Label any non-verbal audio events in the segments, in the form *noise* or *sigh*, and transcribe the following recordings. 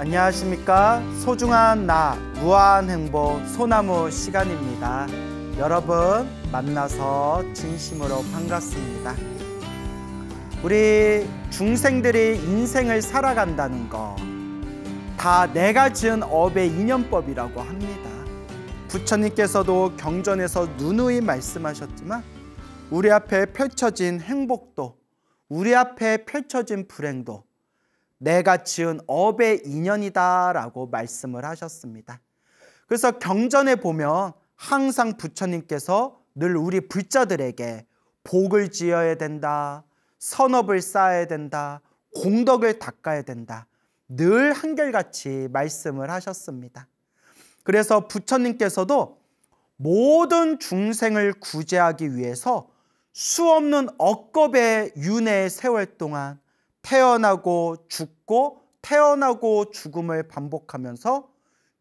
안녕하십니까. 소중한 나, 무한행복, 소나무 시간입니다. 여러분, 만나서 진심으로 반갑습니다. 우리 중생들이 인생을 살아간다는 거, 다 내가 지은 업의 인연법이라고 합니다. 부처님께서도 경전에서 누누이 말씀하셨지만, 우리 앞에 펼쳐진 행복도, 우리 앞에 펼쳐진 불행도, 내가 지은 업의 인연이다라고 말씀을 하셨습니다. 그래서 경전에 보면 항상 부처님께서 늘 우리 불자들에게 복을 지어야 된다, 선업을 쌓아야 된다, 공덕을 닦아야 된다. 늘 한결같이 말씀을 하셨습니다. 그래서 부처님께서도 모든 중생을 구제하기 위해서 수없는 억겁의 윤회의 세월 동안 태어나고 죽고 태어나고 죽음을 반복하면서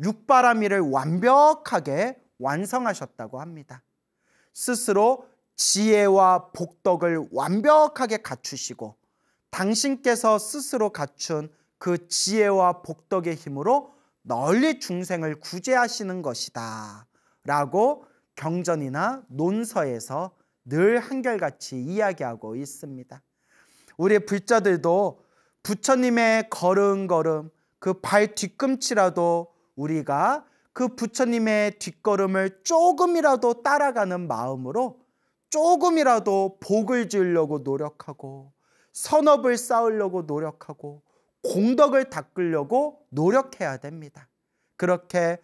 육바라밀을 완벽하게 완성하셨다고 합니다. 스스로 지혜와 복덕을 완벽하게 갖추시고 당신께서 스스로 갖춘 그 지혜와 복덕의 힘으로 널리 중생을 구제하시는 것이다. 라고 경전이나 논서에서 늘 한결같이 이야기하고 있습니다. 우리의 불자들도 부처님의 걸음걸음 그 발 뒤꿈치라도 우리가 그 부처님의 뒷걸음을 조금이라도 따라가는 마음으로 조금이라도 복을 지으려고 노력하고 선업을 쌓으려고 노력하고 공덕을 닦으려고 노력해야 됩니다. 그렇게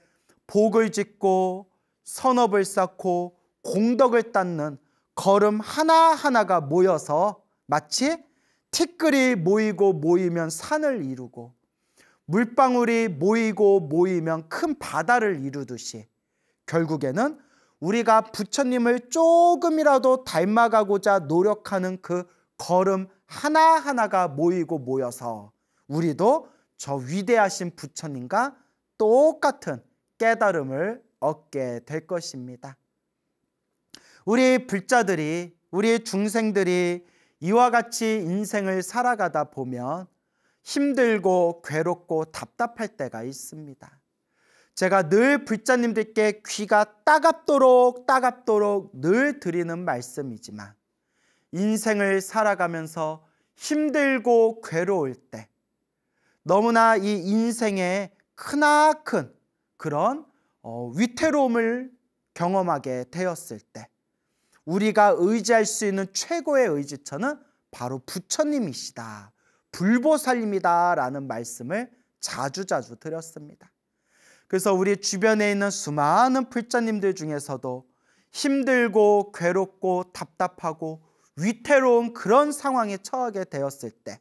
복을 짓고 선업을 쌓고 공덕을 닦는 걸음 하나하나가 모여서 마치 티끌이 모이고 모이면 산을 이루고 물방울이 모이고 모이면 큰 바다를 이루듯이 결국에는 우리가 부처님을 조금이라도 닮아가고자 노력하는 그 걸음 하나하나가 모이고 모여서 우리도 저 위대하신 부처님과 똑같은 깨달음을 얻게 될 것입니다. 우리 불자들이, 우리 중생들이 이와 같이 인생을 살아가다 보면 힘들고 괴롭고 답답할 때가 있습니다. 제가 늘 불자님들께 귀가 따갑도록 따갑도록 늘 드리는 말씀이지만 인생을 살아가면서 힘들고 괴로울 때 너무나 이 인생의 크나큰 그런 어, 위태로움을 경험하게 되었을 때 우리가 의지할 수 있는 최고의 의지처는 바로 부처님이시다. 불보살님이다 라는 말씀을 자주자주 드렸습니다. 그래서 우리 주변에 있는 수많은 불자님들 중에서도 힘들고 괴롭고 답답하고 위태로운 그런 상황에 처하게 되었을 때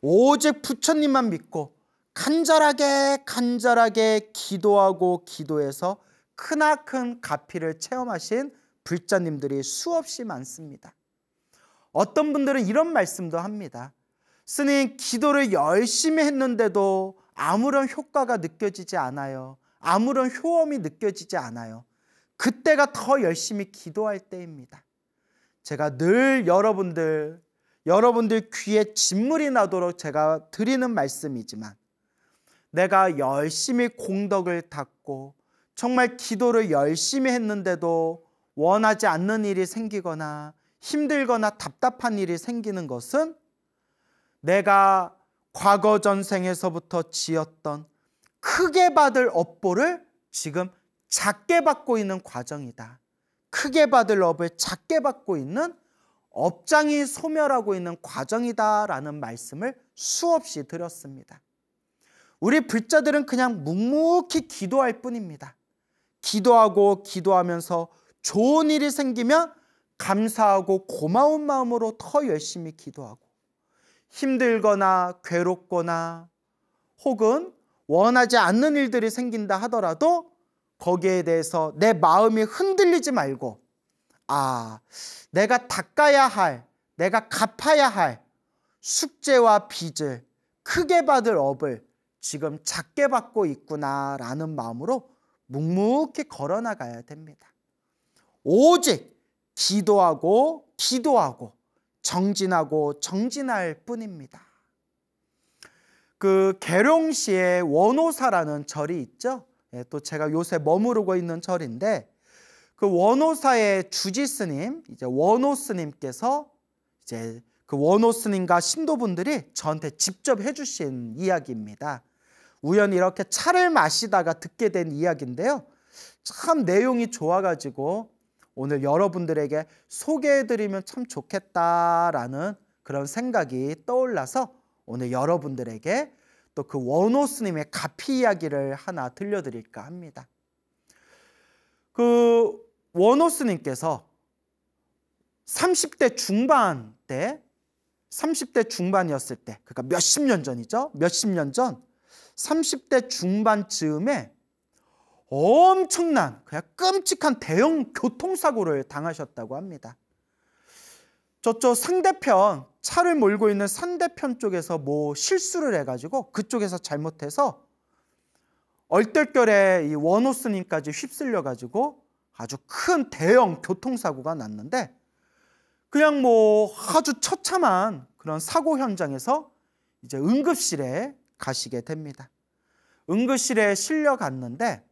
오직 부처님만 믿고 간절하게 간절하게 기도하고 기도해서 크나큰 가피를 체험하신 불자님들이 수없이 많습니다. 어떤 분들은 이런 말씀도 합니다. 스님 기도를 열심히 했는데도 아무런 효과가 느껴지지 않아요. 아무런 효험이 느껴지지 않아요. 그때가 더 열심히 기도할 때입니다. 제가 늘 여러분들, 여러분들 귀에 진물이 나도록 제가 드리는 말씀이지만 내가 열심히 공덕을 닦고 정말 기도를 열심히 했는데도 원하지 않는 일이 생기거나 힘들거나 답답한 일이 생기는 것은 내가 과거 전생에서부터 지었던 크게 받을 업보를 지금 작게 받고 있는 과정이다. 크게 받을 업을 작게 받고 있는 업장이 소멸하고 있는 과정이다라는 말씀을 수없이 드렸습니다. 우리 불자들은 그냥 묵묵히 기도할 뿐입니다. 기도하고 기도하면서 좋은 일이 생기면 감사하고 고마운 마음으로 더 열심히 기도하고 힘들거나 괴롭거나 혹은 원하지 않는 일들이 생긴다 하더라도 거기에 대해서 내 마음이 흔들리지 말고 아, 내가 닦아야 할, 내가 갚아야 할 숙제와 빚을 크게 받을 업을 지금 작게 받고 있구나라는 마음으로 묵묵히 걸어나가야 됩니다. 오직 기도하고 기도하고 정진하고 정진할 뿐입니다. 그 계룡시에 원호사라는 절이 있죠. 예, 또 제가 요새 머무르고 있는 절인데 그 원호사의 주지 스님 이제 원호 스님께서 이제 그 원호 스님과 신도분들이 저한테 직접 해주신 이야기입니다. 우연히 이렇게 차를 마시다가 듣게 된 이야기인데요. 참 내용이 좋아가지고 오늘 여러분들에게 소개해드리면 참 좋겠다라는 그런 생각이 떠올라서 오늘 여러분들에게 또 그 원호스님의 가피 이야기를 하나 들려드릴까 합니다. 그 원호스님께서 30대 중반 때 30대 중반이었을 때 그러니까 몇십 년 전이죠. 몇십 년 전 30대 중반 즈음에 엄청난 그냥 끔찍한 대형 교통사고를 당하셨다고 합니다. 저쪽 상대편 차를 몰고 있는 상대편 쪽에서 뭐 실수를 해가지고 그쪽에서 잘못해서 얼떨결에 이 원호스님까지 휩쓸려가지고 아주 큰 대형 교통사고가 났는데 그냥 뭐 아주 처참한 그런 사고 현장에서 이제 응급실에 가시게 됩니다. 응급실에 실려갔는데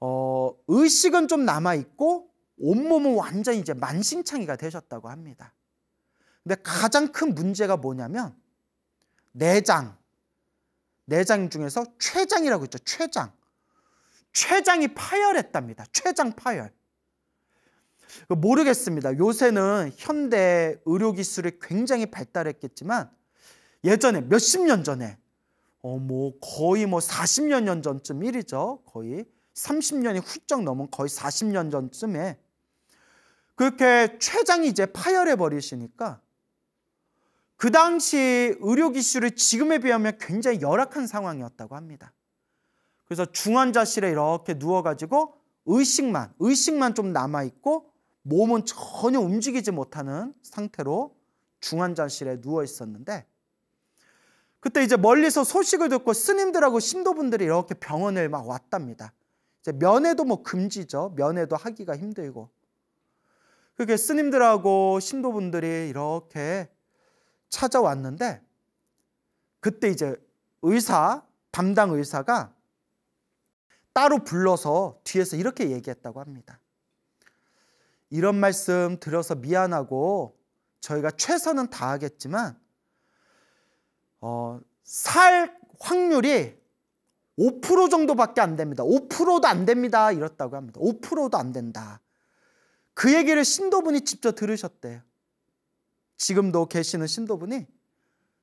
어, 의식은 좀 남아 있고 온몸은 완전히 이제 만신창이가 되셨다고 합니다. 근데 가장 큰 문제가 뭐냐면 내장 내장 중에서 췌장이라고 있죠. 췌장. 췌장이 파열했답니다. 췌장 파열. 그 모르겠습니다. 요새는 현대 의료 기술이 굉장히 발달했겠지만 예전에 몇십 년 전에 어 뭐 거의 뭐4 0년 전쯤 일이죠. 거의 30년이 훌쩍 넘은 거의 40년 전쯤에 그렇게 췌장이 이제 파열해 버리시니까 그 당시 의료 기술이 지금에 비하면 굉장히 열악한 상황이었다고 합니다. 그래서 중환자실에 이렇게 누워가지고 의식만 의식만 좀 남아 있고 몸은 전혀 움직이지 못하는 상태로 중환자실에 누워 있었는데 그때 이제 멀리서 소식을 듣고 스님들하고 신도분들이 이렇게 병원을 막 왔답니다. 면회도 뭐 금지죠. 면회도 하기가 힘들고. 그게 스님들하고 신도분들이 이렇게 찾아왔는데 그때 이제 의사 담당 의사가 따로 불러서 뒤에서 이렇게 얘기했다고 합니다. 이런 말씀 드려서 미안하고 저희가 최선은 다하겠지만 어, 살 확률이 5% 정도밖에 안 됩니다. 5%도 안 됩니다. 이렇다고 합니다. 5%도 안 된다. 그 얘기를 신도분이 직접 들으셨대요. 지금도 계시는 신도분이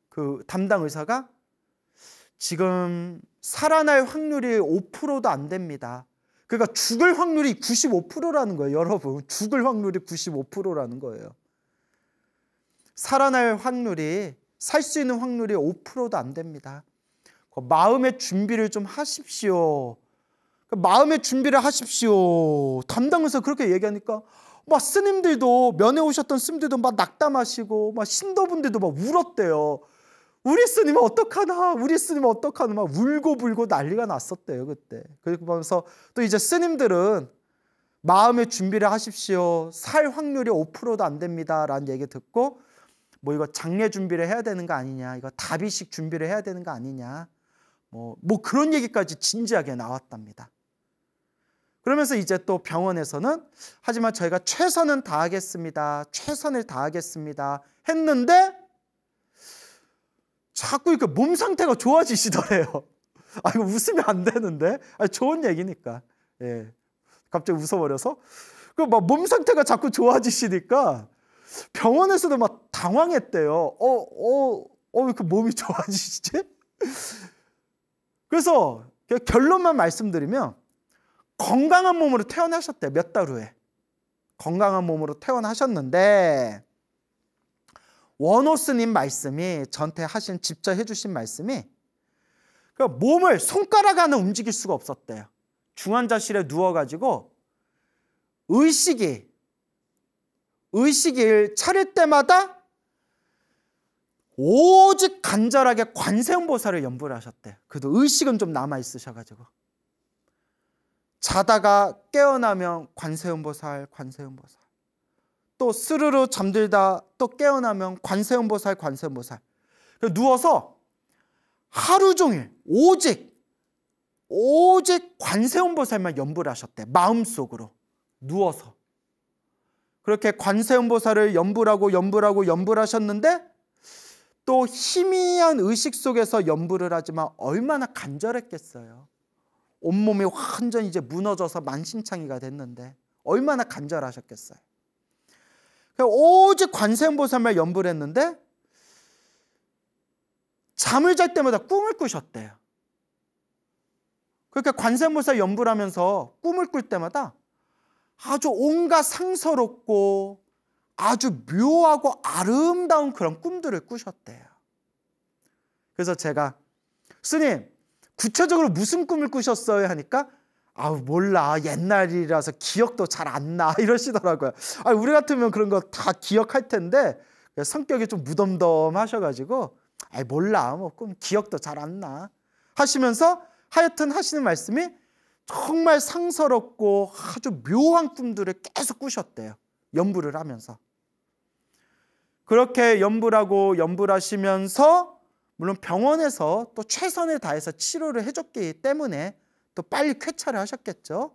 그 담당 의사가 지금 살아날 확률이 5%도 안 됩니다. 그러니까 죽을 확률이 95%라는 거예요, 여러분. 죽을 확률이 95%라는 거예요. 살아날 확률이 살 수 있는 확률이 5%도 안 됩니다. 그 마음의 준비를 좀 하십시오. 그 마음의 준비를 하십시오. 담당에서 그렇게 얘기하니까 막 스님들도 면회 오셨던 스님들도 막 낙담하시고 막 신도분들도 막 울었대요. 우리 스님은 어떡하나 우리 스님은 어떡하나 막 울고 불고 난리가 났었대요 그때. 그러면서 또 이제 스님들은 마음의 준비를 하십시오. 살 확률이 5%도 안 됩니다. 라는 얘기 듣고 뭐 이거 장례 준비를 해야 되는 거 아니냐. 이거 다비식 준비를 해야 되는 거 아니냐. 뭐, 뭐 그런 얘기까지 진지하게 나왔답니다. 그러면서 이제 또 병원에서는 하지만 저희가 최선은 다하겠습니다. 최선을 다하겠습니다. 했는데 자꾸 이렇게 몸 상태가 좋아지시더래요. *laughs* 아, 이거 웃으면 안 되는데. 아, 좋은 얘기니까. 예. 갑자기 웃어버려서. 그 막 몸 상태가 자꾸 좋아지시니까 병원에서도 막 당황했대요. 어, 어, 어, 왜 이렇게 몸이 *laughs* 좋아지시지? 그래서 결론만 말씀드리면 건강한 몸으로 태어나셨대 몇 달 후에 건강한 몸으로 태어나셨는데 원호스님 말씀이 전태 하신 직접 해주신 말씀이 그러니까 몸을 손가락 하나 움직일 수가 없었대요. 중환자실에 누워가지고 의식이 의식을 차릴 때마다 오직 간절하게 관세음보살을 염불 하셨대. 그래도 의식은 좀 남아 있으셔가지고. 자다가 깨어나면 관세음보살, 관세음보살. 또 스르르 잠들다 또 깨어나면 관세음보살, 관세음보살. 누워서 하루 종일 오직 오직 관세음보살만 염불 하셨대. 마음속으로 누워서. 그렇게 관세음보살을 염불하고 염불하고 염불하셨는데 또 희미한 의식 속에서 연불을 하지만 얼마나 간절했겠어요. 온몸이 완전 이제 무너져서 만신창이가 됐는데 얼마나 간절하셨겠어요. 오직 관세음보살만 연부 했는데 잠을 잘 때마다 꿈을 꾸셨대요. 그러니 관세음보살 연부 하면서 꿈을 꿀 때마다 아주 온갖 상서롭고 아주 묘하고 아름다운 그런 꿈들을 꾸셨대요. 그래서 제가 스님 구체적으로 무슨 꿈을 꾸셨어요 하니까 아우 몰라 옛날이라서 기억도 잘 안 나 *laughs* 이러시더라고요. 아 우리 같으면 그런 거 다 기억할 텐데 성격이 좀 무덤덤하셔가지고 아 몰라 뭐 꿈 기억도 잘 안 나 하시면서 하여튼 하시는 말씀이 정말 상서롭고 아주 묘한 꿈들을 계속 꾸셨대요. 염불을 하면서 그렇게 염불하고염불하시면서 물론 병원에서 또 최선을 다해서 치료를 해줬기 때문에 또 빨리 쾌차를 하셨겠죠.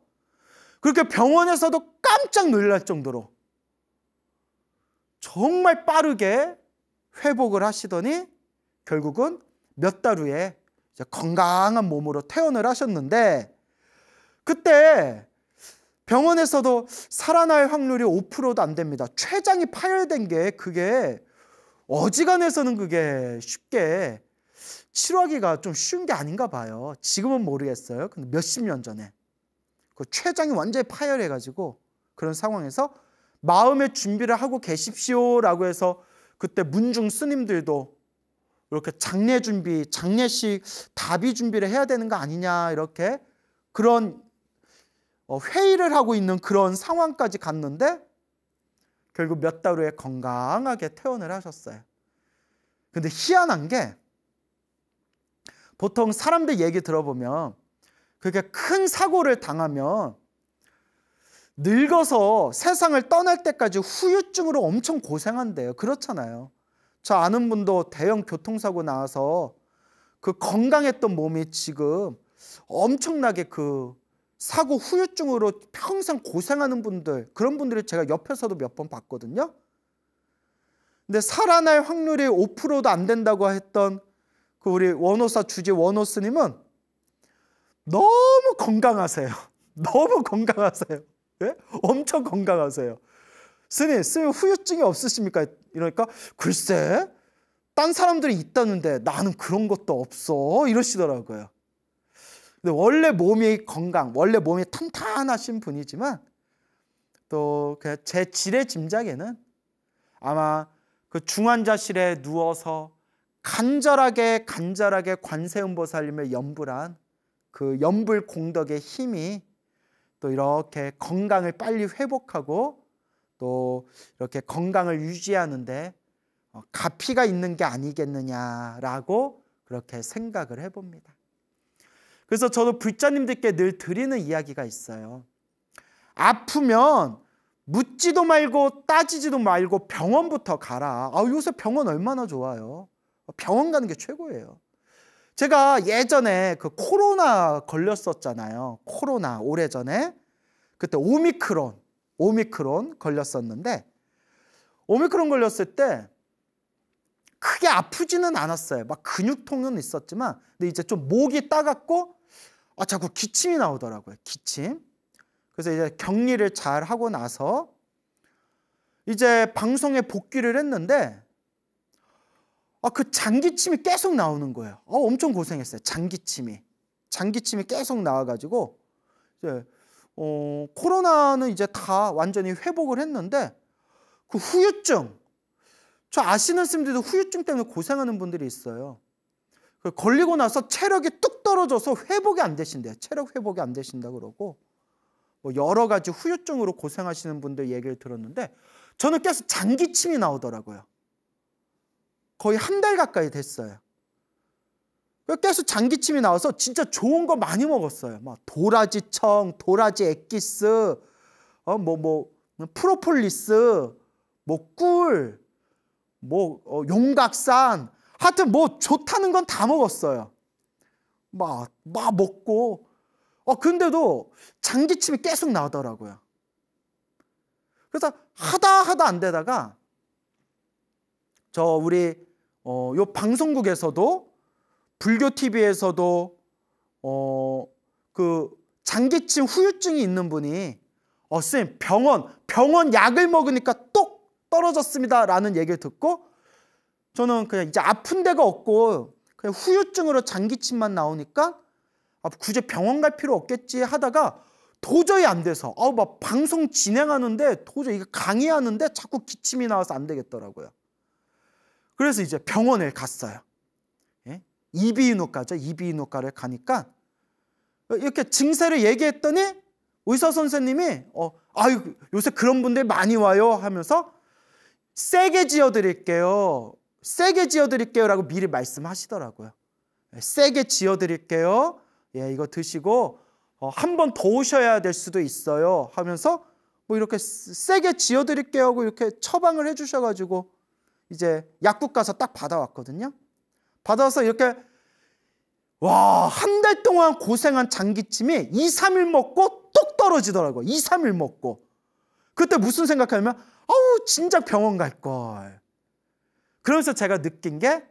그렇게 병원에서도 깜짝 놀랄 정도로 정말 빠르게 회복을 하시더니 결국은 몇 달 후에 건강한 몸으로 퇴원을 하셨는데 그때 병원에서도 살아날 확률이 5%도 안 됩니다. 췌장이 파열된 게 그게 어지간해서는 그게 쉽게 치료하기가 좀 쉬운 게 아닌가 봐요. 지금은 모르겠어요. 근데 몇십 년 전에 그 췌장이 완전히 파열해가지고 그런 상황에서 마음의 준비를 하고 계십시오라고 해서 그때 문중 스님들도 이렇게 장례 준비, 장례식 답이 준비를 해야 되는 거 아니냐 이렇게 그런 어, 회의를 하고 있는 그런 상황까지 갔는데 결국 몇 달 후에 건강하게 퇴원을 하셨어요. 근데 희한한 게 보통 사람들 얘기 들어보면 그렇게 큰 사고를 당하면 늙어서 세상을 떠날 때까지 후유증으로 엄청 고생한대요. 그렇잖아요. 저 아는 분도 대형 교통사고 나와서 그 건강했던 몸이 지금 엄청나게 그 사고 후유증으로 평생 고생하는 분들 그런 분들을 제가 옆에서도 몇 번 봤거든요. 근데 살아날 확률이 5%도 안 된다고 했던 그 우리 원호사 주지 원호스님은 너무 건강하세요. *laughs* 너무 건강하세요. 예? 엄청 건강하세요. 스님, 스님 후유증이 없으십니까? 이러니까 글쎄 딴 사람들이 있다는데 나는 그런 것도 없어 이러시더라고요. 근데 원래 몸이 건강, 원래 몸이 탄탄하신 분이지만 또제 그 질의 짐작에는 아마 그 중환자실에 누워서 간절하게 간절하게 관세음보살님을 염불한 그 염불 공덕의 힘이 또 이렇게 건강을 빨리 회복하고 또 이렇게 건강을 유지하는데 어, 가피가 있는 게 아니겠느냐라고 그렇게 생각을 해봅니다. 그래서 저도 불자님들께 늘 드리는 이야기가 있어요. 아프면 묻지도 말고 따지지도 말고 병원부터 가라. 아, 요새 병원 얼마나 좋아요. 병원 가는 게 최고예요. 제가 예전에 그 코로나 걸렸었잖아요. 코로나 오래전에 그때 오미크론, 오미크론 걸렸었는데 오미크론 걸렸을 때 크게 아프지는 않았어요. 막 근육통은 있었지만 근데 이제 좀 목이 따갑고 아, 자꾸 기침이 나오더라고요. 기침. 그래서 이제 격리를 잘 하고 나서 이제 방송에 복귀를 했는데 아, 그 장기침이 계속 나오는 거예요. 어, 아, 엄청 고생했어요. 장기침이. 장기침이 계속 나와가지고 이제 어, 코로나는 이제 다 완전히 회복을 했는데 그 후유증 저 아시는 선들도 후유증 때문에 고생하는 분들이 있어요. 그 걸리고 나서 체력이 뚝 떨어져서 회복이 안 되신대요. 체력 회복이 안 되신다 그러고 뭐 여러 가지 후유증으로 고생하시는 분들 얘기를 들었는데 저는 계속 장기침이 나오더라고요. 거의 한 달 가까이 됐어요. 계속 장기침이 나와서 진짜 좋은 거 많이 먹었어요. 막 도라지청, 도라지 액기스, 어, 뭐, 뭐, 프로폴리스, 뭐, 꿀, 뭐, 어, 용각산, 하여튼 뭐 좋다는 건 다 먹었어요. 막, 막 먹고. 어, 근데도 장기침이 계속 나더라고요. 오 그래서 하다 하다 안 되다가 저 우리 어, 요 방송국에서도 불교 TV에서도 어, 그 장기침 후유증이 있는 분이 어, 선생님 병원 병원 약을 먹으니까 똑 떨어졌습니다라는 얘기를 듣고 저는 그냥 이제 아픈 데가 없고 그냥 후유증으로 장기침만 나오니까 아, 굳이 병원 갈 필요 없겠지 하다가 도저히 안 돼서 아우 막 방송 진행하는데 도저히 이거 강의하는데 자꾸 기침이 나와서 안 되겠더라고요. 그래서 이제 병원에 갔어요. 예? 이비인후과죠. 이비인후과를 가니까 이렇게 증세를 얘기했더니 의사 선생님이 어, 아유 요새 그런 분들 많이 와요 하면서 세게 지어드릴게요. 세게 지어드릴게요 라고 미리 말씀하시더라고요. 예, 세게 지어드릴게요. 예, 이거 드시고 어, 한 번 더 오셔야 될 수도 있어요 하면서 뭐 이렇게 세게 지어드릴게요 하고 이렇게 처방을 해주셔가지고 이제 약국 가서 딱 받아왔거든요. 받아와서 이렇게 와, 한 달 동안 고생한 장기침이 2, 3일 먹고 뚝 떨어지더라고요. 2, 3일 먹고. 그때 무슨 생각하냐면, 아우, 진작 병원 갈 걸. 그러면서 제가 느낀 게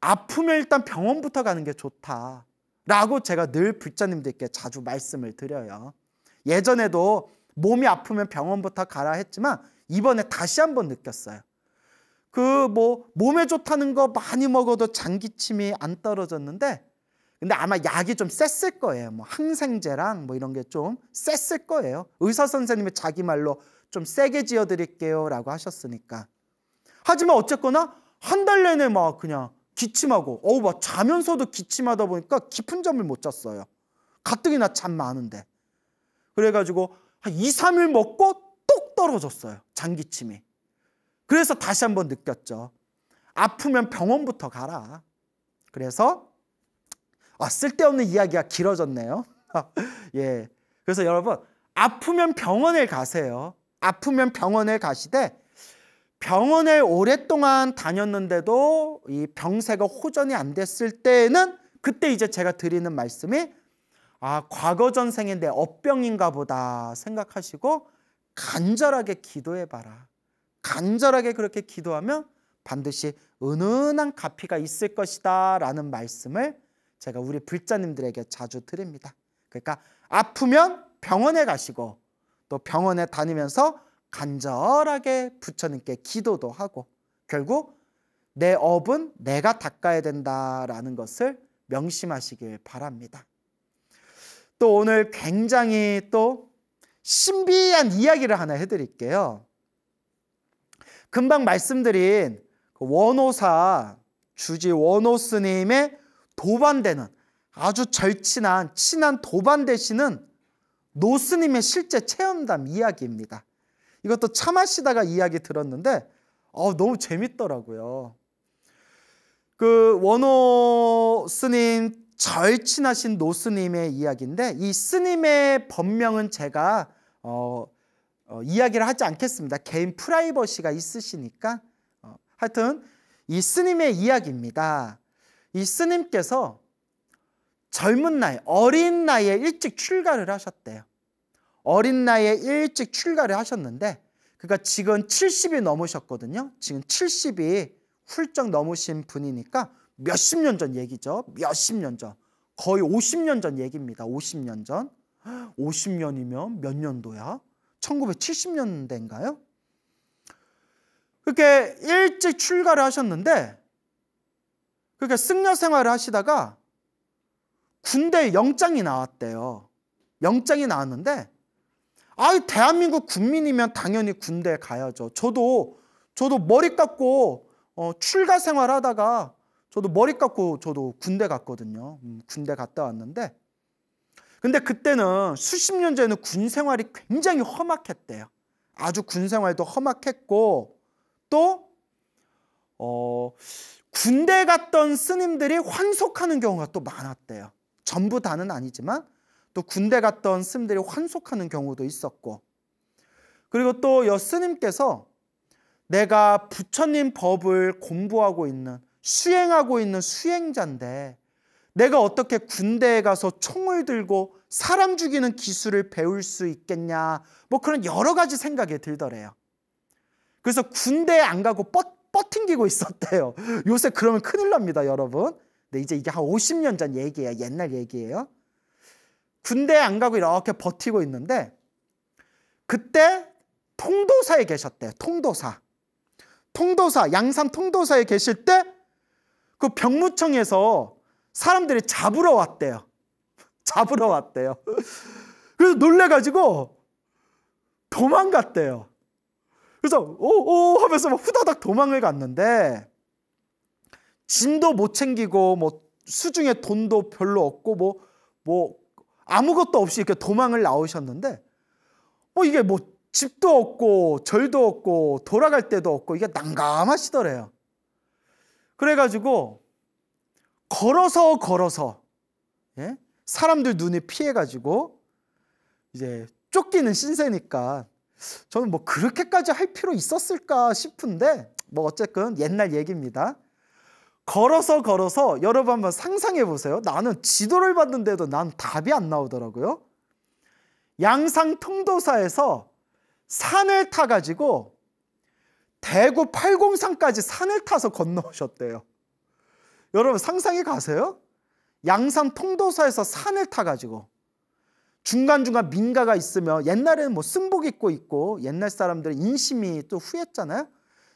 아프면 일단 병원부터 가는 게 좋다라고 제가 늘 불자님들께 자주 말씀을 드려요. 예전에도 몸이 아프면 병원부터 가라 했지만 이번에 다시 한번 느꼈어요. 그 뭐 몸에 좋다는 거 많이 먹어도 장기침이 안 떨어졌는데 근데 아마 약이 좀 셌을 거예요. 뭐 항생제랑 뭐 이런 게 좀 셌을 거예요. 의사 선생님이 자기 말로 좀 세게 지어 드릴게요라고 하셨으니까. 하지만 어쨌거나 한 달 내내 막 그냥 기침하고 어우 막 자면서도 기침하다 보니까 깊은 잠을 못 잤어요. 가뜩이나 잠 많은데. 그래가지고 한 2, 3일 먹고 똑 떨어졌어요. 장기침이. 그래서 다시 한번 느꼈죠. 아프면 병원부터 가라. 그래서 아, 쓸데없는 이야기가 길어졌네요. *laughs* 예. 그래서 여러분 아프면 병원에 가세요. 아프면 병원에 가시되 병원에 오랫동안 다녔는데도 이 병세가 호전이 안 됐을 때는 에 그때 이제 제가 드리는 말씀이 아, 과거 전생인데 업병인가 보다 생각하시고 간절하게 기도해 봐라. 간절하게 그렇게 기도하면 반드시 은은한 가피가 있을 것이다 라는 말씀을 제가 우리 불자님들에게 자주 드립니다. 그러니까 아프면 병원에 가시고 또 병원에 다니면서 간절하게 부처님께 기도도 하고 결국 내 업은 내가 닦아야 된다라는 것을 명심하시길 바랍니다. 또 오늘 굉장히 또 신비한 이야기를 하나 해드릴게요. 금방 말씀드린 그 원호사 주지 원호 스님의 도반대는 아주 절친한 친한 도반대시는노 스님의 실제 체험담 이야기입니다. 이것도 차 마시다가 이야기 들었는데 어, 너무 재밌더라고요. 그 원호 스님 절친하신 노 스님의 이야기인데 이 스님의 법명은 제가 어, 어, 이야기를 하지 않겠습니다. 개인 프라이버시가 있으시니까 어, 하여튼 이 스님의 이야기입니다. 이 스님께서 젊은 나이, 어린 나이에 일찍 출가를 하셨대요. 어린 나이에 일찍 출가를 하셨는데 그러니까 지금 70이 넘으셨거든요. 지금 70이 훌쩍 넘으신 분이니까 몇십 년 전 얘기죠. 몇십 년 전. 거의 50년 전 얘기입니다. 50년 전. 50년이면 몇 년도야? 1970년대인가요? 그렇게 일찍 출가를 하셨는데 그렇게 승려 생활을 하시다가 군대 영장이 나왔대요. 영장이 나왔는데 아, 이 대한민국 국민이면 당연히 군대 가야죠. 저도 저도 머리 깎고 어, 출가 생활하다가 저도 머리 깎고 저도 군대 갔거든요. 음, 군대 갔다 왔는데 근데 그때는 수십 년 전에는 군 생활이 굉장히 험악했대요. 아주 군 생활도 험악했고 또 어, 군대 갔던 스님들이 환속하는 경우가 또 많았대요. 전부 다는 아니지만 또 군대 갔던 스님들이 환속하는 경우도 있었고 그리고 또 여 스님께서 내가 부처님 법을 공부하고 있는 수행하고 있는 수행자인데 내가 어떻게 군대에 가서 총을 들고 사람 죽이는 기술을 배울 수 있겠냐 뭐 그런 여러 가지 생각이 들더래요. 그래서 군대에 안 가고 뻗, 뻗튕기고 *laughs* 있었대요. 요새 그러면 큰일 납니다 여러분. 근데 네, 이제 이게 한 50년 전 얘기예요. 옛날 얘기예요. 군대 안 가고 이렇게 버티고 있는데 그때 통도사에 계셨대요. 통도사. 통도사, 양산 통도사에 계실 때 그 병무청에서 사람들이 잡으러 왔대요. *laughs* 잡으러 왔대요. 그래서 놀래가지고 도망갔대요. 그래서 오 오 하면서 막 후다닥 도망을 갔는데 짐도 못 챙기고 뭐 수중에 돈도 별로 없고 뭐뭐 뭐, 뭐 아무것도 없이 이렇게 도망을 나오셨는데 뭐 이게 뭐 집도 없고 절도 없고 돌아갈 데도 없고 이게 난감하시더래요. 그래가지고 걸어서 걸어서 예? 사람들 눈에 피해가지고 이제 쫓기는 신세니까 저는 뭐 그렇게까지 할 필요 있었을까 싶은데 뭐 어쨌든 옛날 얘기입니다. 걸어서 걸어서 여러분 한번 상상해 보세요. 나는 지도를 봤는데도 난 답이 안 나오더라고요. 양상통도사에서 산을 타가지고 대구 팔공산까지 산을 타서 건너오셨대요. 여러분 상상이 가세요? 양상통도사에서 산을 타가지고 중간중간 민가가 있으면 옛날에는 뭐 승복 입고 있고 옛날 사람들은 인심이 또 후했잖아요.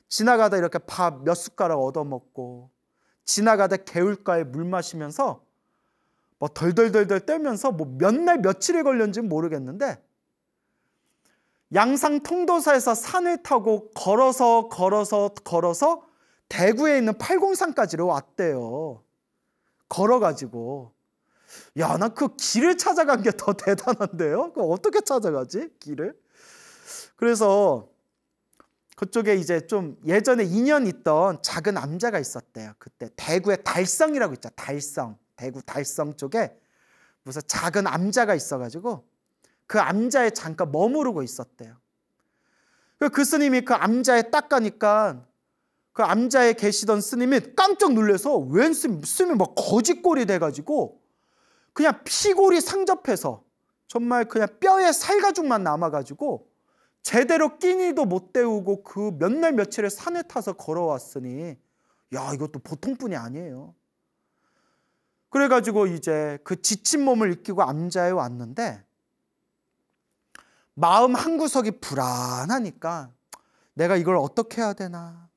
지나가다 이렇게 밥 몇 숟가락 얻어먹고 지나가다 개울가에 물 마시면서 뭐 덜덜덜덜 떨면서 뭐 몇 날 며칠에 걸렸는지 모르겠는데 양상 통도사에서 산을 타고 걸어서 걸어서 걸어서 대구에 있는 팔공산까지로 왔대요. 걸어가지고 야 나 그 길을 찾아간 게 더 *laughs* 대단한데요. 그 어떻게 찾아가지 길을? 그래서 그쪽에 이제 좀 예전에 인연 있던 작은 암자가 있었대요. 그때 대구의 달성이라고 있죠. 달성. 대구 달성 쪽에 무슨 작은 암자가 있어가지고 그 암자에 잠깐 머무르고 있었대요. 그 스님이 그 암자에 딱 가니까 그 암자에 계시던 스님이 깜짝 놀래서 웬 스님, 스님이 막거짓골이 돼가지고 그냥 피골이 상접해서 정말 그냥 뼈에 살가죽만 남아가지고 제대로 끼니도 못 때우고 그 몇 날 며칠을 산에 타서 걸어왔으니 야 이것도 보통뿐이 아니에요. 그래가지고 이제 그 지친 몸을 익히고 암자에 왔는데 마음 한 구석이 불안하니까 내가 이걸 어떻게 해야 되나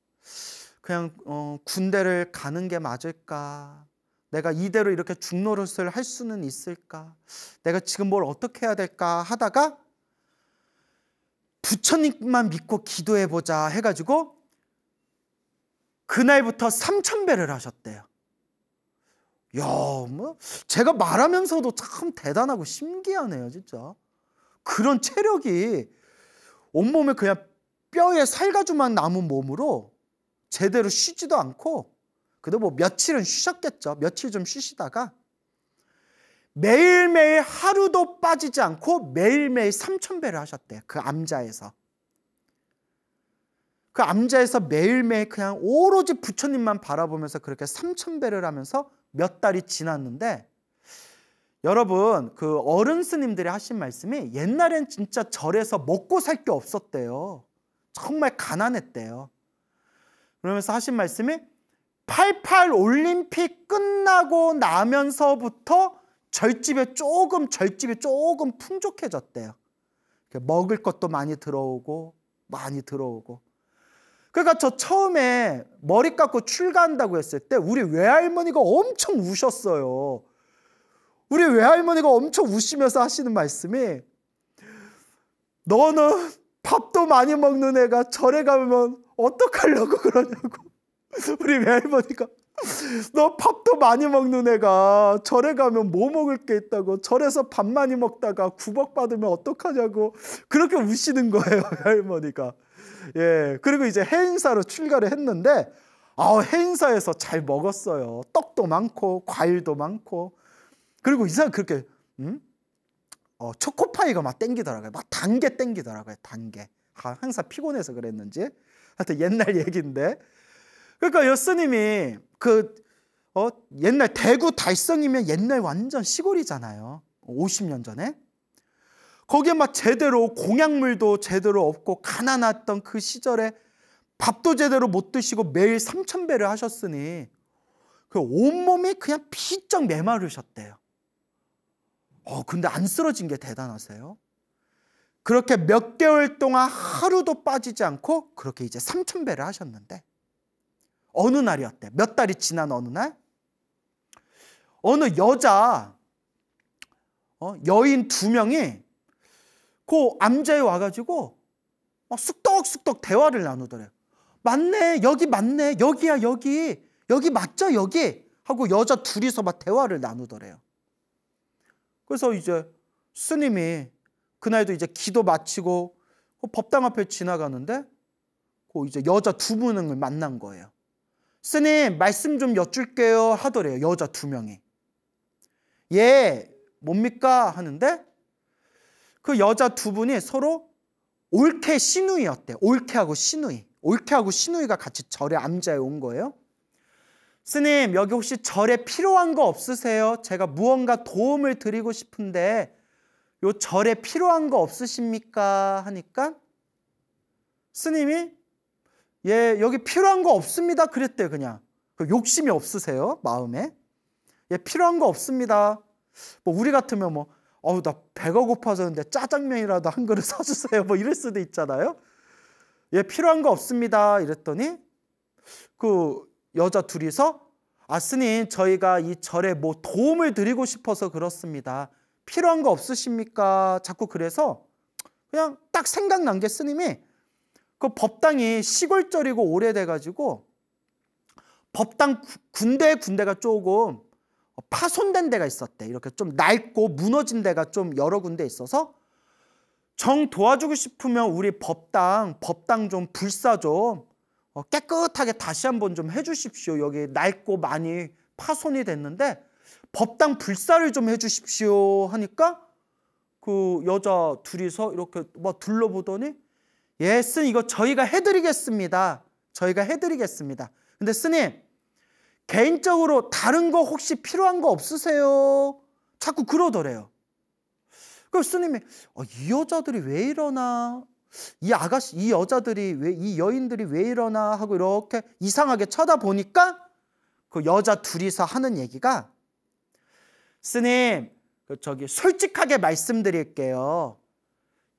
그냥 어, 군대를 가는 게 맞을까 내가 이대로 이렇게 죽노릇을할 수는 있을까 내가 지금 뭘 어떻게 해야 될까 하다가 부처님만 믿고 기도해 보자 해가지고 그날부터 3천 배를 하셨대요. 야, 뭐 제가 말하면서도 참 대단하고 신기하네요, 진짜. 그런 체력이 온몸에 그냥 뼈에 살가주만 남은 몸으로 제대로 쉬지도 않고 그래도 뭐 며칠은 쉬셨겠죠. 며칠 좀 쉬시다가 매일매일 하루도 빠지지 않고 매일매일 3천배를 하셨대요. 그 암자에서. 그 암자에서 매일매일 그냥 오로지 부처님만 바라보면서 그렇게 3천배를 하면서 몇 달이 지났는데 여러분 그 어른 스님들이 하신 말씀이 옛날엔 진짜 절에서 먹고 살 게 없었대요. 정말 가난했대요. 그러면서 하신 말씀이 88 올림픽 끝나고 나면서부터 절집에 조금 절집이 조금 풍족해졌대요. 먹을 것도 많이 들어오고 많이 들어오고. 그러니까 저 처음에 머리 깎고 출가한다고 했을 때 우리 외할머니가 엄청 우셨어요. 우리 외할머니가 엄청 우시면서 하시는 말씀이 너는 밥도 많이 먹는 애가 절에 가면 어떡하려고 그러냐고. *laughs* 우리 외할머니가 *laughs* 너 밥도 많이 먹는 애가 절에 가면 뭐 먹을 게 있다고 절에서 밥 많이 먹다가 구박 받으면 어떡하냐고 그렇게 우시는 거예요 외할머니가 *laughs* 예 그리고 이제 해인사로 출가를 했는데 아 해인사에서 잘 먹었어요 떡도 많고 과일도 많고 그리고 이상 그렇게 음? 어, 초코파이가 막 땡기더라고요 막단계 땡기더라고요 단계 아, 항상 피곤해서 그랬는지 하여튼 옛날 얘기인데 그러니까 여스님이 그 어, 옛날 대구 달성이면 옛날 완전 시골이잖아요. 50년 전에. 거기에 막 제대로 공약물도 제대로 없고 가난했던 그 시절에 밥도 제대로 못 드시고 매일 3천 배를 하셨으니 그 온몸이 그냥 피쩍 메마르셨대요. 어, 근데 안 쓰러진 게 대단하세요. 그렇게 몇 개월 동안 하루도 빠지지 않고 그렇게 이제 3천 배를 하셨는데 어느 날이었대. 몇 달이 지난 어느 날 어느 여자 어, 여인 두 명이 그 암자에 와가지고 막 쑥덕쑥덕 대화를 나누더래. 맞네 여기 맞네 여기야 여기 여기 맞죠 여기 하고 여자 둘이서 막 대화를 나누더래요. 그래서 이제 스님이 그날도 이제 기도 마치고 그 법당 앞에 지나가는데 그 이제 여자 두 분을 만난 거예요. 스님 말씀 좀 여쭐게요 하더래요 여자 두 명이 예 뭡니까 하는데 그 여자 두 분이 서로 올케 신우이였대 올케하고 신우이 올케하고 신우이가 같이 절에 암자에 온 거예요 스님 여기 혹시 절에 필요한 거 없으세요? 제가 무언가 도움을 드리고 싶은데 요 절에 필요한 거 없으십니까? 하니까 스님이 예, 여기 필요한 거 없습니다. 그랬대 그냥. 그 욕심이 없으세요? 마음에? 예, 필요한 거 없습니다. 뭐 우리 같으면 뭐 어우 나 배가 고파졌는데 짜장면이라도 한 그릇 *laughs* 사주세요. 뭐 이럴 수도 있잖아요. 예, 필요한 거 없습니다. 이랬더니 그 여자 둘이서 아 스님 저희가 이 절에 뭐 도움을 드리고 싶어서 그렇습니다. 필요한 거 없으십니까? 자꾸 그래서 그냥 딱 생각난 게 스님이 그 법당이 시골절이고 오래돼가지고 법당 군대군대가 조금 파손된 데가 있었대. 이렇게 좀 낡고 무너진 데가 좀 여러 군데 있어서 정 도와주고 싶으면 우리 법당, 법당 좀 불사 좀 어, 깨끗하게 다시 한번 좀 해주십시오. 여기 낡고 많이 파손이 됐는데 법당 불사를 좀 해주십시오 하니까 그 여자 둘이서 이렇게 막 둘러보더니 예, 스님 이거 저희가 해드리겠습니다. 저희가 해드리겠습니다. 근데 스님 개인적으로 다른 거 혹시 필요한 거 없으세요? 자꾸 그러더래요. 그럼 스님이 어, 이 여자들이 왜 이러나? 이 아가씨, 이 여자들이 왜, 이 여인들이 왜 이러나 하고 이렇게 이상하게 쳐다보니까 그 여자 둘이서 하는 얘기가 스님, 그 저기 솔직하게 말씀드릴게요.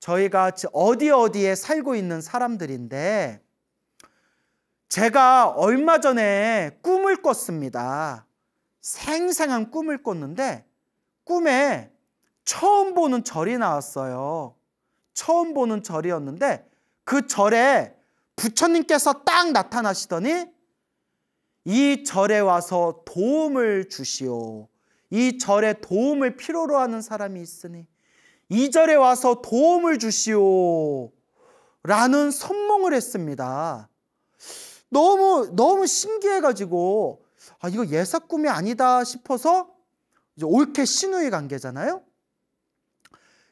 저희가 어디 어디에 살고 있는 사람들인데 제가 얼마 전에 꿈을 꿨습니다. 생생한 꿈을 꿨는데 꿈에 처음 보는 절이 나왔어요. 처음 보는 절이었는데 그 절에 부처님께서 딱 나타나시더니 이 절에 와서 도움을 주시오. 이 절에 도움을 필요로 하는 사람이 있으니 2절에 와서 도움을 주시오. 라는 선몽을 했습니다. 너무, 너무 신기해가지고, 아, 이거 예사 꿈이 아니다 싶어서 이제 올케 신우의 관계잖아요?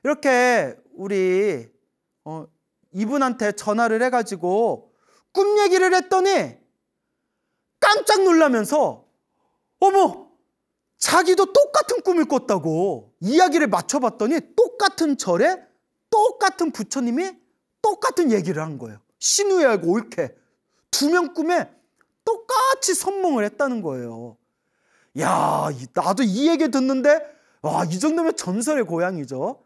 이렇게 우리, 어, 이분한테 전화를 해가지고 꿈 얘기를 했더니 깜짝 놀라면서, 어머! 자기도 똑같은 꿈을 꿨다고 이야기를 맞춰봤더니 똑같은 절에 똑같은 부처님이 똑같은 얘기를 한 거예요. 신우야하고 옳게 두 명 꿈에 똑같이 선몽을 했다는 거예요. 야, 나도 이 얘기 듣는데 와, 이 정도면 전설의 고향이죠.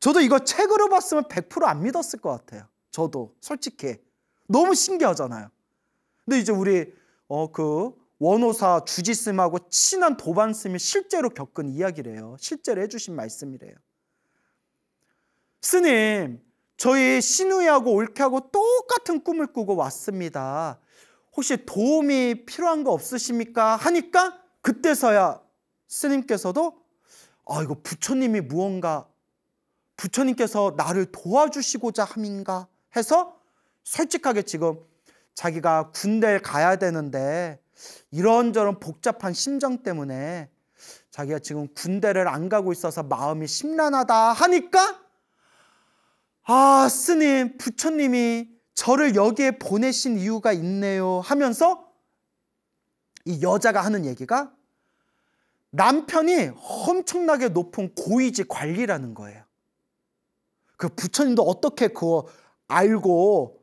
저도 이거 책으로 봤으면 100%안 믿었을 것 같아요. 저도 솔직히 너무 신기하잖아요. 근데 이제 우리 어그 원호사 주지스하고 친한 도반스이 실제로 겪은 이야기래요. 실제로 해주신 말씀이래요. 스님, 저희 신우이하고 올케하고 똑같은 꿈을 꾸고 왔습니다. 혹시 도움이 필요한 거 없으십니까? 하니까 그때서야 스님께서도 아 이거 부처님이 무언가 부처님께서 나를 도와주시고자 함인가 해서 솔직하게 지금 자기가 군대에 가야 되는데 이런저런 복잡한 심정 때문에 자기가 지금 군대를 안 가고 있어서 마음이 심란하다 하니까 아, 스님, 부처님이 저를 여기에 보내신 이유가 있네요 하면서 이 여자가 하는 얘기가 남편이 엄청나게 높은 고위직 관리라는 거예요. 그 부처님도 어떻게 그거 알고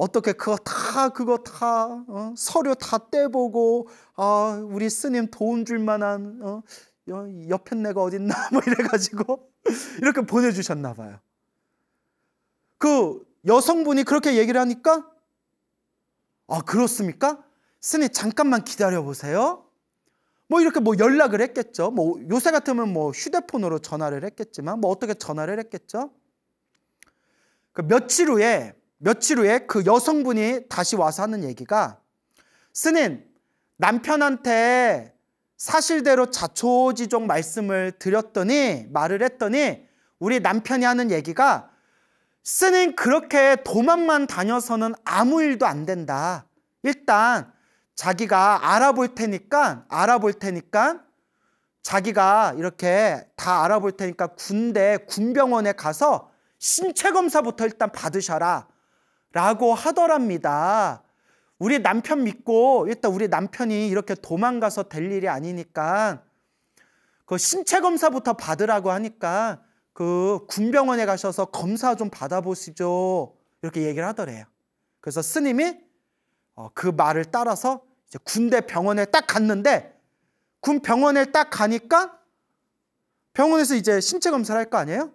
어떻게 그거 다 그거 다 어? 서류 다 떼보고 아 우리 스님 도움 줄 만한 어? 옆에 내가 어딨나 *laughs* 뭐 이래가지고 *laughs* 이렇게 보내주셨나 봐요. 그 여성분이 그렇게 얘기를 하니까 아 그렇습니까? 스님 잠깐만 기다려 보세요. 뭐 이렇게 뭐 연락을 했겠죠. 뭐 요새 같으면 뭐 휴대폰으로 전화를 했겠지만 뭐 어떻게 전화를 했겠죠. 그 며칠 후에 며칠 후에 그 여성분이 다시 와서 하는 얘기가 스님 남편한테 사실대로 자초지종 말씀을 드렸더니 말을 했더니 우리 남편이 하는 얘기가 스님 그렇게 도망만 다녀서는 아무 일도 안 된다. 일단 자기가 알아볼 테니까 알아볼 테니까 자기가 이렇게 다 알아볼 테니까 군대 군병원에 가서 신체 검사부터 일단 받으셔라. 라고 하더랍니다. 우리 남편 믿고 일단 우리 남편이 이렇게 도망가서 될 일이 아니니까 그 신체 검사부터 받으라고 하니까 그 군병원에 가셔서 검사 좀 받아보시죠. 이렇게 얘기를 하더래요. 그래서 스님이 어, 그 말을 따라서 이제 군대 병원에 딱 갔는데 군 병원에 딱 가니까 병원에서 이제 신체 검사를 할 거 아니에요?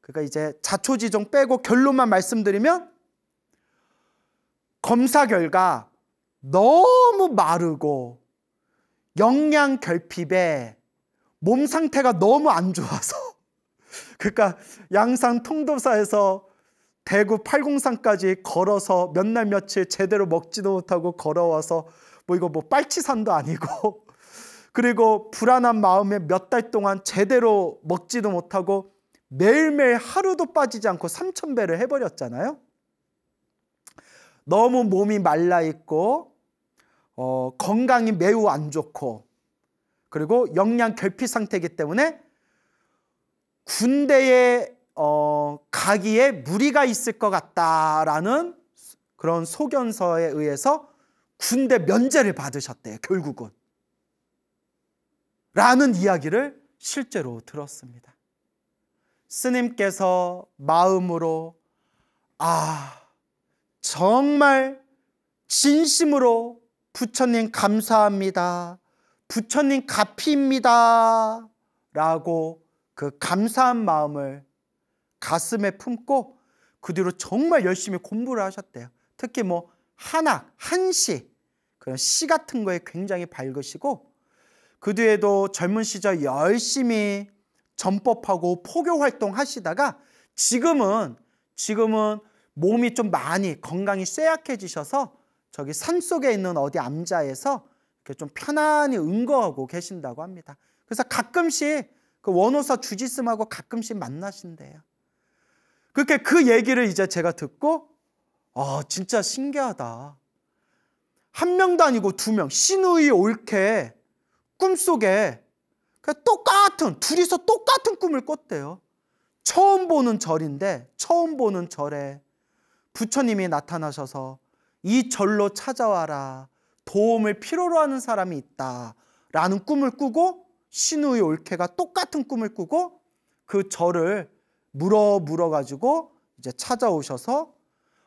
그러니까 이제 자초지종 빼고 결론만 말씀드리면 검사 결과 너무 마르고 영양 결핍에 몸 상태가 너무 안 좋아서 *laughs* 그러니까 양산 통도사에서 대구 팔공산까지 걸어서 몇 날 며칠 제대로 먹지도 못하고 걸어와서 뭐 이거 뭐 빨치산도 아니고 *laughs* 그리고 불안한 마음에 몇 달 동안 제대로 먹지도 못하고 매일매일 하루도 빠지지 않고 3천배를 해버렸잖아요. 너무 몸이 말라 있고 어, 건강이 매우 안 좋고 그리고 영양 결핍 상태이기 때문에 군대에 어, 가기에 무리가 있을 것 같다라는 그런 소견서에 의해서 군대 면제를 받으셨대요. 결국은 라는 이야기를 실제로 들었습니다. 스님께서 마음으로 아 정말 진심으로 부처님 감사합니다. 부처님 갚입니다 라고 그 감사한 마음을 가슴에 품고 그 뒤로 정말 열심히 공부를 하셨대요. 특히 뭐 한학, 한시 그런 시 같은 거에 굉장히 밝으시고 그 뒤에도 젊은 시절 열심히 전법하고 포교 활동 하시다가 지금은 지금은 몸이 좀 많이 건강이 쇠약해지셔서 저기 산 속에 있는 어디 암자에서 이렇게 좀 편안히 응거하고 계신다고 합니다. 그래서 가끔씩 그 원호사 주지스하고 가끔씩 만나신대요. 그렇게 그 얘기를 이제 제가 듣고 아 진짜 신기하다. 한 명도 아니고 두 명, 신우이 올케 꿈속에 똑같은 둘이서 똑같은 꿈을 꿨대요. 처음 보는 절인데 처음 보는 절에 부처님이 나타나셔서 이 절로 찾아와라. 도움을 필요로 하는 사람이 있다. 라는 꿈을 꾸고 신우의 올케가 똑같은 꿈을 꾸고 그 절을 물어 물어 가지고 이제 찾아오셔서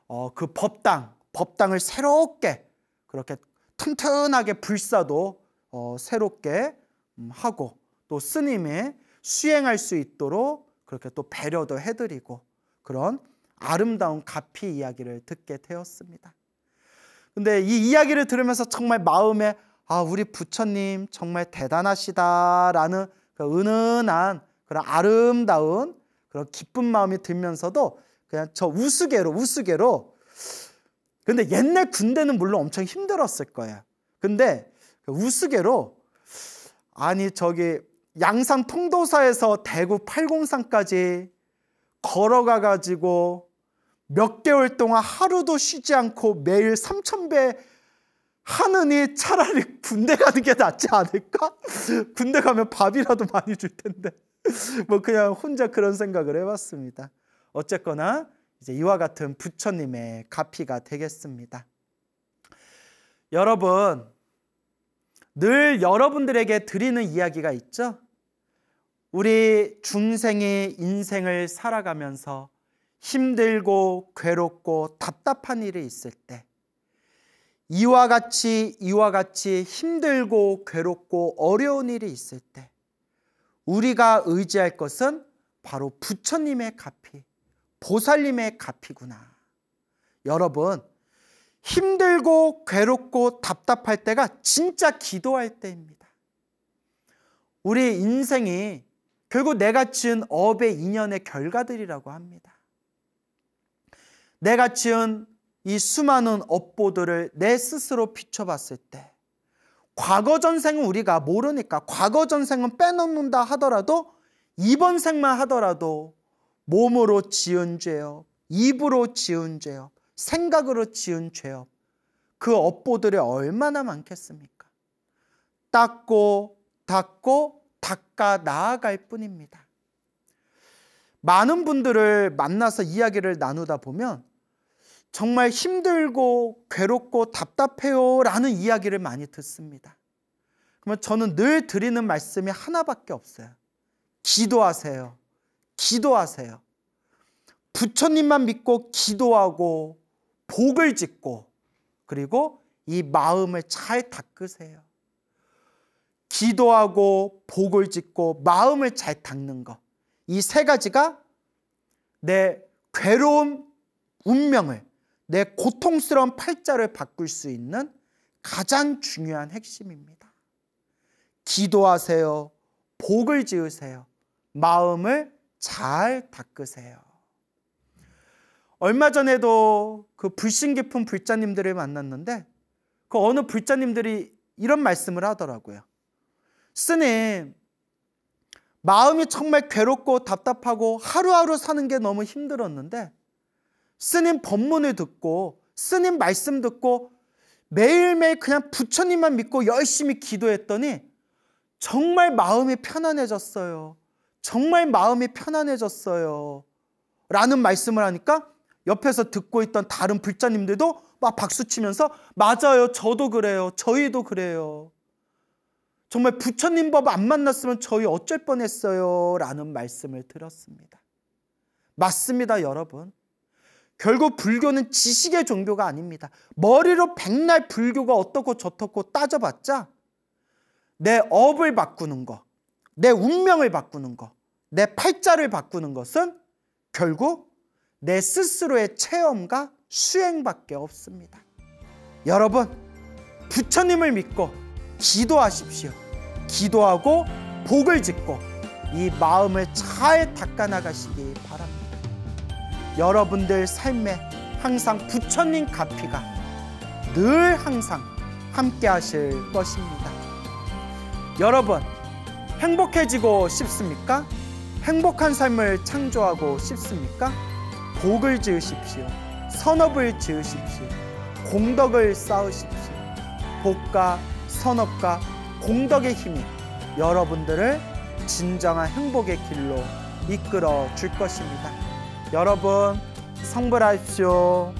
어, 그 법당, 법당을 새롭게 그렇게 튼튼하게 불사도 어, 새롭게 음, 하고 또 스님의 수행할 수 있도록 그렇게 또 배려도 해드리고 그런 아름다운 가피 이야기를 듣게 되었습니다. 근데 이 이야기를 들으면서 정말 마음에 아, 우리 부처님 정말 대단하시다라는 그 은은한 그런 아름다운 그런 기쁜 마음이 들면서도 그냥 저 우스개로 우스개로 근데 옛날 군대는 물론 엄청 힘들었을 거예요. 근데 그 우스개로 아니 저기 양산 통도사에서 대구 팔공산까지 걸어가 가지고 몇 개월 동안 하루도 쉬지 않고 매일 3,000배 하느니 차라리 군대 가는 게 낫지 않을까? *laughs* 군대 가면 밥이라도 많이 줄 텐데. *laughs* 뭐 그냥 혼자 그런 생각을 해봤습니다. 어쨌거나 이제 이와 같은 부처님의 가피가 되겠습니다. 여러분, 늘 여러분들에게 드리는 이야기가 있죠? 우리 중생의 인생을 살아가면서 힘들고 괴롭고 답답한 일이 있을 때 이와 같이 이와 같이 힘들고 괴롭고 어려운 일이 있을 때 우리가 의지할 것은 바로 부처님의 가피, 보살님의 가피구나. 여러분, 힘들고 괴롭고 답답할 때가 진짜 기도할 때입니다. 우리 인생이 결국 내가 지은 업의 인연의 결과들이라고 합니다. 내가 지은 이 수많은 업보들을 내 스스로 비춰봤을 때 과거 전생은 우리가 모르니까 과거 전생은 빼놓는다 하더라도 이번 생만 하더라도 몸으로 지은 죄요 입으로 지은 죄요 생각으로 지은 죄요 그 업보들이 얼마나 많겠습니까? 닦고 닦고 닦아 나아갈 뿐입니다. 많은 분들을 만나서 이야기를 나누다 보면 정말 힘들고 괴롭고 답답해요 라는 이야기를 많이 듣습니다. 그러면 저는 늘 드리는 말씀이 하나밖에 없어요. 기도하세요. 기도하세요. 부처님만 믿고 기도하고 복을 짓고 그리고 이 마음을 잘 닦으세요. 기도하고 복을 짓고 마음을 잘 닦는 것. 이 세 가지가 내 괴로운 운명을 내 고통스러운 팔자를 바꿀 수 있는 가장 중요한 핵심입니다. 기도하세요. 복을 지으세요. 마음을 잘 닦으세요. 얼마 전에도 그 불신 깊은 불자님들을 만났는데 그 어느 불자님들이 이런 말씀을 하더라고요. 스님, 마음이 정말 괴롭고 답답하고 하루하루 사는 게 너무 힘들었는데 스님 법문을 듣고 스님 말씀 듣고 매일매일 그냥 부처님만 믿고 열심히 기도했더니 정말 마음이 편안해졌어요. 정말 마음이 편안해졌어요. 라는 말씀을 하니까 옆에서 듣고 있던 다른 불자님들도 막 박수치면서 맞아요. 저도 그래요. 저희도 그래요. 정말 부처님 법 안 만났으면 저희 어쩔 뻔했어요. 라는 말씀을 들었습니다. 맞습니다, 여러분. 결국 불교는 지식의 종교가 아닙니다. 머리로 백날 불교가 어떻고 저떻고 따져봤자 내 업을 바꾸는 거, 내 운명을 바꾸는 거, 내 팔자를 바꾸는 것은 결국 내 스스로의 체험과 수행밖에 없습니다. 여러분, 부처님을 믿고 기도하십시오. 기도하고 복을 짓고 이 마음을 잘 닦아나가시기 바랍니다. 여러분들 삶에 항상 부처님 가피가 늘 항상 함께 하실 것입니다. 여러분, 행복해지고 싶습니까? 행복한 삶을 창조하고 싶습니까? 복을 지으십시오. 선업을 지으십시오. 공덕을 쌓으십시오. 복과 선업과 공덕의 힘이 여러분들을 진정한 행복의 길로 이끌어 줄 것입니다. 여러분 성불하십시오.